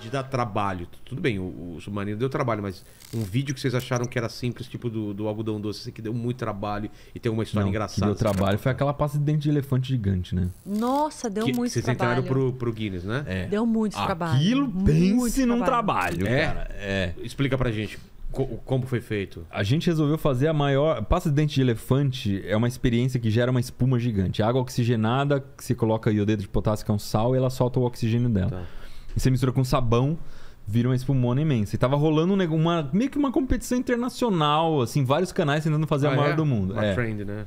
de dar trabalho. Tudo bem, o, o Submarino deu trabalho, mas um vídeo que vocês acharam que era simples, tipo do, do algodão doce, que deu muito trabalho e tem uma história Não, engraçada. deu trabalho foi aquela pasta de dente de elefante gigante, né? Nossa, deu que, muito vocês trabalho. Vocês entraram pro, pro Guinness, né? É. Deu muito Aquilo trabalho. Aquilo pense num trabalho, é? cara. É. Explica pra gente. Como foi feito? A gente resolveu fazer a maior. Pasta de dente de elefante é uma experiência que gera uma espuma gigante. Água oxigenada, que se coloca dedo de potássio, que é um sal, e ela solta o oxigênio dela. Tá. E você mistura com sabão, vira uma espumona imensa. E tava rolando uma, meio que uma competição internacional, assim, vários canais tentando fazer ah, a maior é? do mundo. Uma é. trend, né?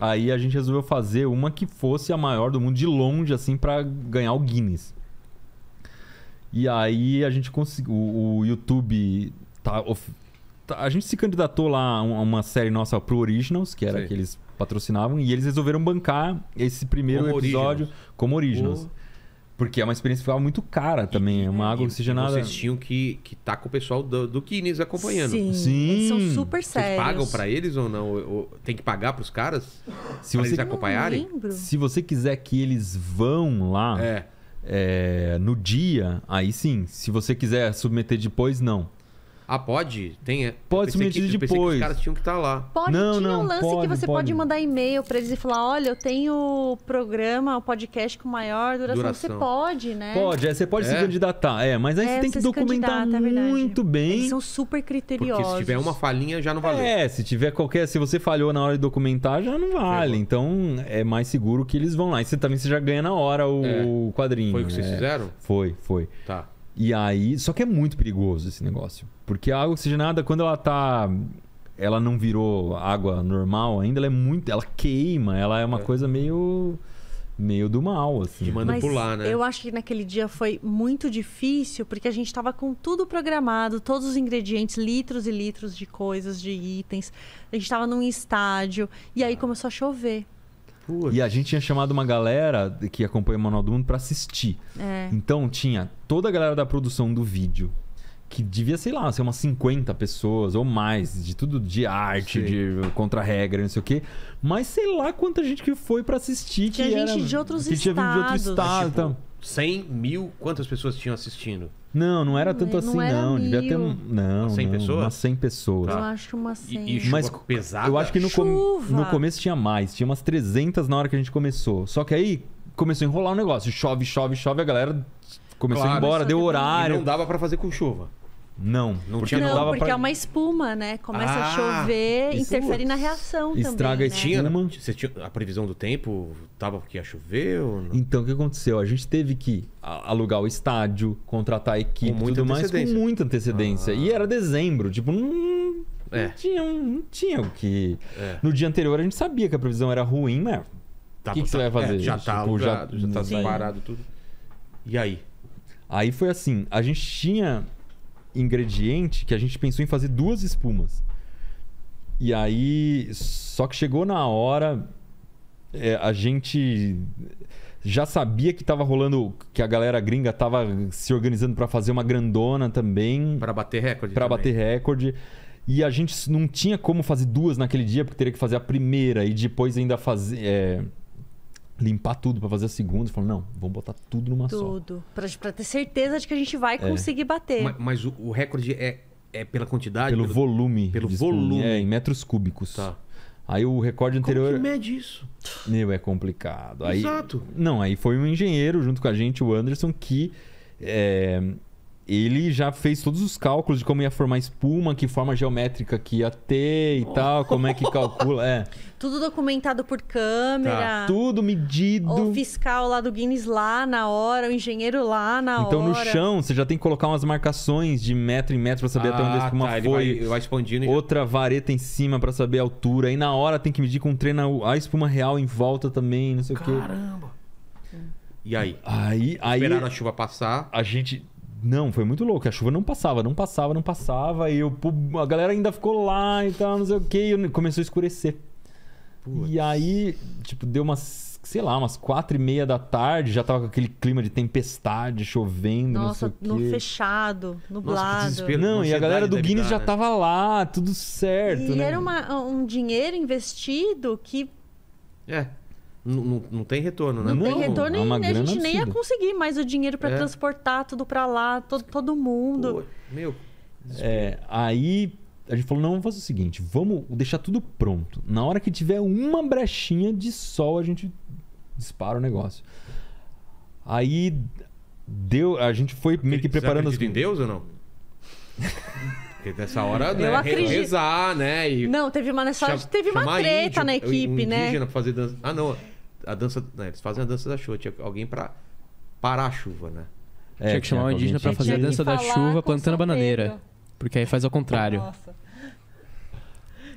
Aí a gente resolveu fazer uma que fosse a maior do mundo, de longe, assim, para ganhar o Guinness. E aí a gente conseguiu. O YouTube tá, tá, a gente se candidatou lá a uma série nossa pro Originals, que era Sim. que eles patrocinavam, e eles resolveram bancar esse primeiro como episódio originals. como Originals. Porque é uma experiência que muito cara também. É uma água oxigenada. Vocês tinham que estar que tá com o pessoal do, do Kines acompanhando. Sim. Sim. Eles são super sérios. Vocês pagam para eles ou não? Ou, ou, tem que pagar para os caras? Se pra você, eles acompanharem? Não lembro. Se você quiser que eles vão lá é. É, no dia, aí sim. Se você quiser submeter depois, não. Ah, pode? Tem. Pode se medir que, depois. os caras tinham que estar tá lá. Pode, não, tinha não, um lance pode, que você pode, pode mandar e-mail para eles e falar: olha, eu tenho programa, o podcast com maior duração. duração. Você pode, né? Pode, é, você pode é. se candidatar. É, mas aí é, você tem que documentar é muito bem. Eles são super criteriosos. Porque se tiver uma falhinha, já não vale. É, se tiver qualquer. Se você falhou na hora de documentar, já não vale. então é mais seguro que eles vão lá. E você também você já ganha na hora o, é. quadrinho. Foi o que vocês é. fizeram? Foi, foi. Tá. E aí. Só que é muito perigoso esse negócio. Porque a água oxigenada, quando ela tá. Ela não virou água normal ainda, ela é muito. Ela queima, ela é uma é. coisa meio. Meio do mal, assim. De manipular, Mas né? Eu acho que naquele dia foi muito difícil, porque a gente estava com tudo programado, todos os ingredientes, litros e litros de coisas, de itens. A gente estava num estádio, e aí ah. começou a chover. Putz. E a gente tinha chamado uma galera que acompanha o Manual do Mundo para assistir. É. Então tinha toda a galera da produção do vídeo, que devia, sei lá, ser umas 50 pessoas ou mais, de tudo de arte, Sim. de contra-regra, não sei o quê. Mas sei lá quanta gente que foi para assistir. Tinha que gente era, de outros que estados. Tinha vindo de outro estado. Mas, é, tipo, então. 100 mil, quantas pessoas tinham assistindo? Não, não era tanto assim, não assim, era não. Mil. Devia ter Não, 100 não, pessoas? Umas 100 pessoas. Eu tá. acho umas 100. E, e chuva Mas pesada? Eu acho que no, com... no começo tinha mais. Tinha umas 300 na hora que a gente começou. Só que aí começou a enrolar o negócio. Chove, chove, chove. A galera começou claro, a ir embora, é deu horário. E não dava para fazer com chuva. Não, não porque tinha não, não dava porque pra... é uma espuma, né? Começa ah, a chover, interfere na reação estraga também. Estraga né? né? Você tinha a previsão do tempo tava que ia chover ou não? Então o que aconteceu? A gente teve que alugar o estádio, contratar a equipe, com tudo mais com muita antecedência. Ah. E era dezembro, tipo, não, é. tinha, não tinha o que. É. No dia anterior a gente sabia que a previsão era ruim, mas o que, que, você vai é, fazer? É, já tá tipo, já, já tá separado tudo. E aí? Aí foi assim, a gente tinha ingrediente que a gente pensou em fazer duas espumas. E aí, só que chegou na hora, é, a gente já sabia que estava rolando, que a galera gringa estava se organizando para fazer uma grandona também. Para bater recorde. Para bater recorde. E a gente não tinha como fazer duas naquele dia, porque teria que fazer a primeira e depois ainda fazer. É limpar tudo para fazer a segunda. Falou, não, vamos botar tudo numa tudo. só. Tudo. Para ter certeza de que a gente vai é. conseguir bater. Mas, mas o, o, recorde é, é pela quantidade? Pelo, pelo volume. Pelo volume. É, em metros cúbicos. Tá. Aí o recorde anterior. Como que mede isso? Meu, é complicado. Aí, Exato. Não, aí foi um engenheiro junto com a gente, o Anderson, que é, ele já fez todos os cálculos de como ia formar espuma, que forma geométrica que ia ter e oh. tal, como é que calcula. É. Tudo documentado por câmera. Tá. Tudo medido. O fiscal lá do Guinness lá na hora, o engenheiro lá na então, hora. Então no chão, você já tem que colocar umas marcações de metro em metro pra saber ah, até onde a ah, espuma tá, foi. Vai, vai expandindo Outra já... vareta em cima para saber a altura. E na hora tem que medir com treino a espuma real em volta também, não sei Caramba. o quê. Caramba! E aí? Aí, aí. Esperaram a chuva passar. A gente não, foi muito louco. A chuva não passava, não passava, não passava. E eu, a galera ainda ficou lá e tal, não sei o que. E começou a escurecer. Putz. E aí, tipo, deu umas, sei lá, umas quatro e meia da tarde. Já tava com aquele clima de tempestade, chovendo, Nossa, não no fechado, nublado. Nossa, não, e a galera do Guinness dar, já né? tava lá, tudo certo. E né? era uma, um dinheiro investido que... É. Não, não, não tem retorno, né? Não, tem retorno é e a gente absurda. nem ia conseguir mais o dinheiro para é. transportar tudo para lá, todo, todo mundo. Pô, meu. É, aí a gente falou: não, vamos fazer o seguinte, vamos deixar tudo pronto. Na hora que tiver uma brechinha de sol, a gente dispara o negócio. Aí deu, a gente foi meio que preparando. Você coisas em Deus ou não? Porque nessa hora, né, eu acredito. rezar, né? E não, teve uma, nessa hora, teve uma treta na equipe, um né? pra fazer dança. Ah, não a dança. Né, eles fazem a dança da chuva, tinha alguém para parar a chuva, né? É, tinha que chamar um indígena para fazer a dança da chuva plantando bananeira. Porque aí faz ao contrário. Nossa.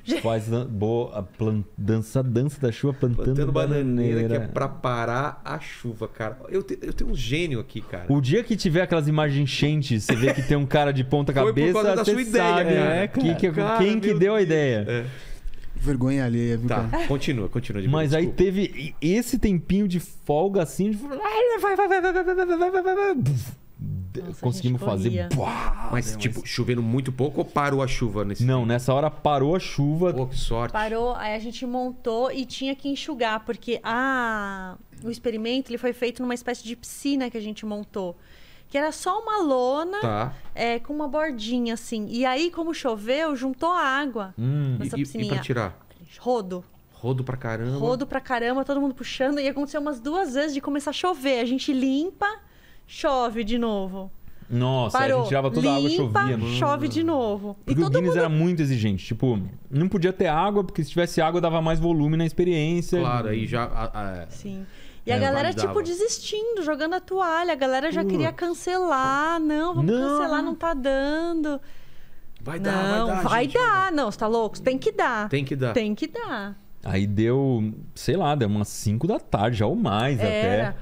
Faz boa, plan, dança, dança da chuva plantando, plantando bananeira. bananeira. Que é pra parar a chuva, cara. Eu, te, eu tenho um gênio aqui, cara. O dia que tiver aquelas imagens enchentes, você vê que tem um cara de ponta cabeça, Foi por causa da sua ideia, sabe, né? É, que, que, cara, quem que deu Deus. a ideia. É. Vergonha alheia, viu, tá. cara? Continua, continua. Mas desculpa. aí teve esse tempinho de folga assim, de... vai, vai, vai, vai, vai, vai, vai, vai, vai, Nossa, conseguimos fazer. Buá, mas, né, tipo, chovendo muito pouco ou parou a chuva nesse Não, tempo? nessa hora parou a chuva. Pô, que sorte. Parou, aí a gente montou e tinha que enxugar, porque a... o experimento ele foi feito numa espécie de piscina que a gente montou que era só uma lona tá. é, com uma bordinha assim. E aí, como choveu, juntou água hum, nessa e, piscininha. E pra tirar? Rodo. Rodo pra caramba. Rodo pra caramba, todo mundo puxando. E aconteceu umas duas vezes de começar a chover. A gente limpa, chove de novo. Nossa, Parou. a gente tirava toda Limpa, a água, chovia. Né? chove de novo. Porque e o Guinness mundo... era muito exigente. Tipo, não podia ter água, porque se tivesse água dava mais volume na experiência. Claro, aí já... A, a... Sim. E é, a galera, tipo, desistindo, jogando a toalha. A galera já queria cancelar. Não, vamos não. cancelar, não tá dando. Vai não, dar, vai dar. Vai gente, dar. Não, você tá louco? Tem que dar. Tem que dar. Tem que dar. Aí deu, sei lá, deu umas 5 da tarde, já ou mais Era. até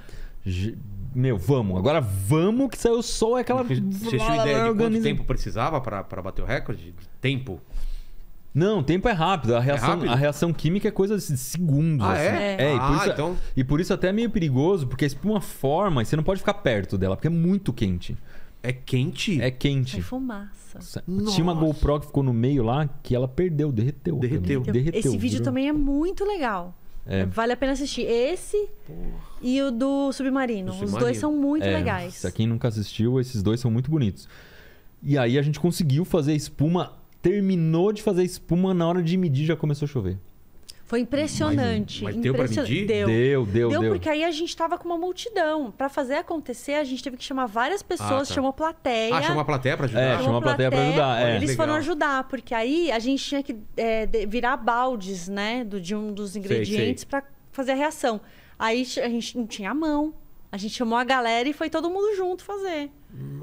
meu, vamos. Agora vamos que saiu o sol, é aquela. Você tinha ideia de quanto tempo precisava para bater o recorde? Tempo? Não, tempo é rápido. A é reação, é rápido? A reação química é coisa de segundos. Ah, é? assim. é? é? e por, ah, isso, é- então... e por isso até é meio perigoso, porque é tipo uma forma e você não pode ficar perto dela, porque é muito quente. É quente? É quente. É fumaça. Nossa. Tinha uma GoPro que ficou no meio lá que ela perdeu, derreteu. Derreteu. derreteu Esse vídeo também é muito legal. É. Vale a pena assistir. Esse Porra. e o do Submarino. Submarino. Os dois são muito é, legais. Pra quem nunca assistiu, esses dois são muito bonitos. E aí a gente conseguiu fazer espuma. Terminou de fazer espuma, na hora de medir já começou a chover. Foi impressionante. Mas, mas deu impression... para medir? Deu. Deu, deu, deu. Deu, porque aí a gente estava com uma multidão. Para fazer acontecer, a gente teve que chamar várias pessoas, ah, tá. chamou plateia. Ah, chamou a plateia para ajudar? É, chamou a plateia, para ajudar. É. Eles Legal. foram ajudar, porque aí a gente tinha que é, virar baldes, né, do, de um dos ingredientes para fazer a reação. Aí a gente não tinha a mão. A gente chamou a galera e foi todo mundo junto fazer.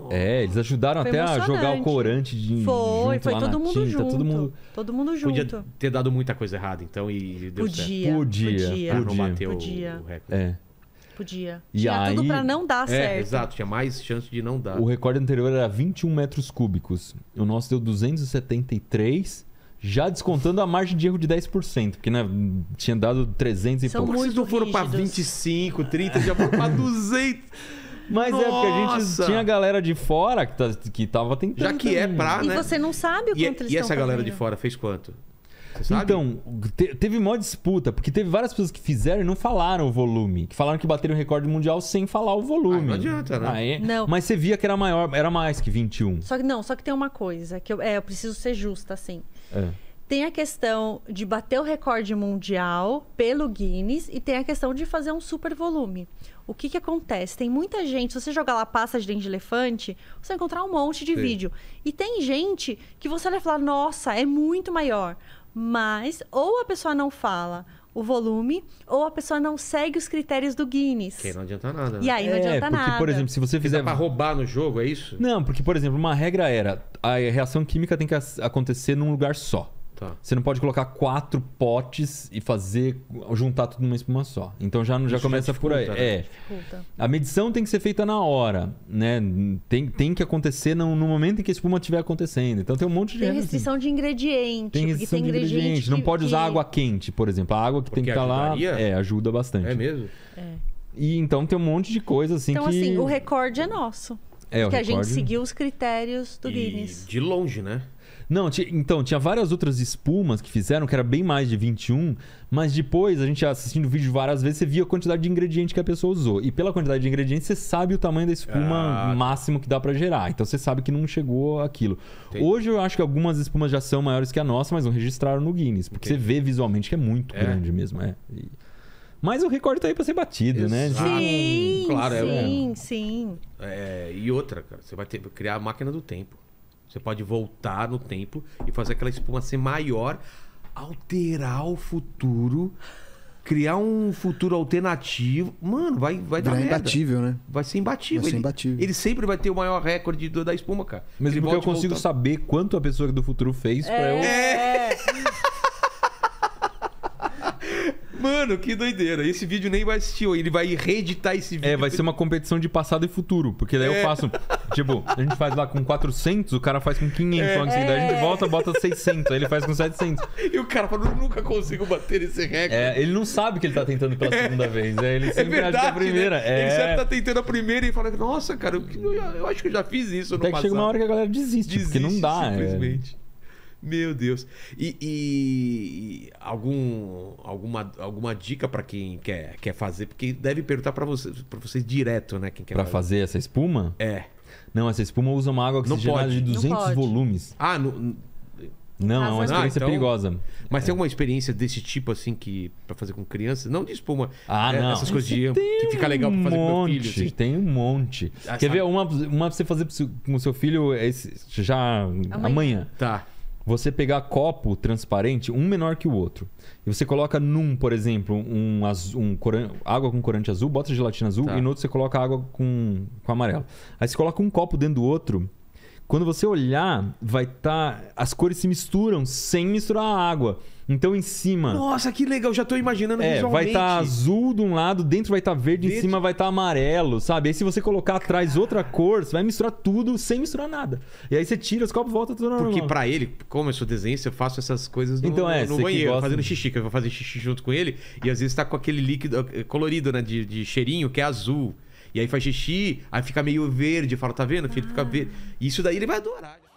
É, eles ajudaram foi até a jogar o corante de Foi, foi todo mundo, tinta, todo mundo junto. Todo mundo junto. Podia ter dado muita coisa errada, então, e deu podia, certo. Podia, podia. Pra não bater podia. o recorde. É. Podia. E tinha aí, tudo pra não dar é, certo. Exato, tinha mais chance de não dar. O recorde anterior era 21 metros cúbicos. O nosso deu 273 já descontando a margem de erro de 10%, porque né, tinha dado 300 e São e pouco. Vocês não foram pra 25, 30, já foram pra 200. Mas Nossa. é porque a gente tinha galera de fora que, tá, que tava tentando. Já que é pra, né? E você não sabe o é- quanto e, eles E essa galera de fora fez quanto? Então, te, teve maior disputa, porque teve várias pessoas que fizeram e não falaram o volume. Que falaram que bateram o recorde mundial sem falar o volume. Ah, não adianta, né? Aí, ah, é? não. Mas você via que era maior, era mais que 21. Só que não, só que tem uma coisa, que eu, é, eu preciso ser justa, assim. É. Tem a questão de bater o recorde mundial pelo Guinness e tem a questão de fazer um super volume. O que, que acontece? Tem muita gente, se você jogar lá pasta de dente de elefante, você vai encontrar um monte de Sim. vídeo. E tem gente que você vai falar, nossa, é muito maior. Mas ou a pessoa não fala, o volume ou a pessoa não segue os critérios do Guinness. Que não adianta nada. Né? E aí não é, adianta porque, nada. por exemplo, se você fizer. para roubar no jogo, é isso? Não, porque, por exemplo, uma regra era a reação química tem que acontecer num lugar só. Tá. Você não pode colocar quatro potes e fazer juntar tudo numa espuma só. Então já já começa já por aí. Né? É. A medição tem que ser feita na hora, né? Tem, tem que acontecer no, no momento em que a espuma estiver acontecendo. Então tem um monte de Tem restrição assim. de ingrediente. Tem restrição tem de ingrediente. ingrediente. não pode que... usar água quente, por exemplo. A água que porque tem que estar tá lá, é, ajuda bastante. É mesmo. É. E então tem um monte de coisa assim então, que Então assim, o recorde é nosso. É, o recorde... a gente seguiu os critérios do e Guinness. De longe, né? Não, então, tinha várias outras espumas que fizeram, que era bem mais de 21, mas depois, a gente assistindo o vídeo várias vezes, você via a quantidade de ingrediente que a pessoa usou. E pela quantidade de ingredientes, você sabe o tamanho da espuma ah, máximo que dá para gerar. Então você sabe que não chegou aquilo. Entendi. Hoje eu acho que algumas espumas já são maiores que a nossa, mas não registraram no Guinness. Porque entendi. você vê visualmente que é muito é. grande mesmo. É. E... Mas o recorde tá aí pra ser batido, né? Exato. né? Sim, claro, é sim, é, sim. É, e outra, cara, você vai ter, criar a máquina do tempo. Você pode voltar no tempo e fazer aquela espuma ser maior, alterar o futuro, criar um futuro alternativo. Mano, vai, vai dar merda. imbatível, né? Vai ser imbatível. Vai ser imbatível. Ele sempre vai ter o maior recorde da espuma, cara. Mesmo ele porque eu consigo saber quanto a pessoa do futuro fez é. pra eu... É! é. Mano, que doideira. Esse vídeo nem vai assistir, ele vai reeditar esse vídeo. É, vai ser uma competição de passado e futuro. Porque daí é. eu faço. Tipo, a gente faz lá com 400, o cara faz com 500. É. Assim, daí a gente é. volta, bota 600. Aí ele faz com 700. E o cara fala, eu nunca consigo bater esse recorde. É, ele não sabe que ele tá tentando pela é. segunda é. vez. É, ele sempre é verdade, acha a primeira. Né? Ele é né? sempre tá tentando a primeira e fala, nossa, cara, eu, eu acho que eu já fiz isso. Até no que passado. chega uma hora que a galera desiste, desiste porque não dá. Simplesmente. É. Meu Deus. E, e, algum, alguma, alguma dica para quem quer, quer fazer? Porque deve perguntar para você, pra vocês direto, né? Quem quer pra fazer. fazer essa espuma? É. Não, essa espuma usa uma água oxigenada de 200 volumes. Ah, no, não, ah, é uma experiência então... perigosa. Mas é. tem alguma experiência desse tipo, assim, que para fazer com crianças? Não de espuma. Ah, é, não. Essas coisas de, tem que fica legal um pra fazer monte, com meu filho. Assim. Tem um monte. Ah, quer sabe? ver? Uma, uma pra você fazer com o seu filho esse, já amanhã. amanhã. Tá você pegar copo transparente, um menor que o outro. E você coloca num, por exemplo, um, azul, um água com corante azul, bota gelatina azul, tá. e no outro você coloca água com, com amarelo. Aí você coloca um copo dentro do outro, quando você olhar, vai estar. Tá... As cores se misturam sem misturar a água. Então em cima. Nossa, que legal, já estou imaginando é, tá visualmente. Vai estar tá azul de um lado, dentro vai estar tá verde, verde, em cima vai estar tá amarelo, sabe? Aí se você colocar atrás outra cor, você vai misturar tudo sem misturar nada. E aí você tira os copos e volta tudo normal. Porque para ele, como eu sou desenho, eu faço essas coisas no, então, é, no banheiro, gosta... fazendo xixi, que eu vou fazer xixi junto com ele, e às vezes está com aquele líquido eh, colorido, né, de, de cheirinho que é azul. E aí faz xixi, aí fica meio verde. Eu falo, tá vendo, filho? Fica ah. verde. isso daí ele vai adorar.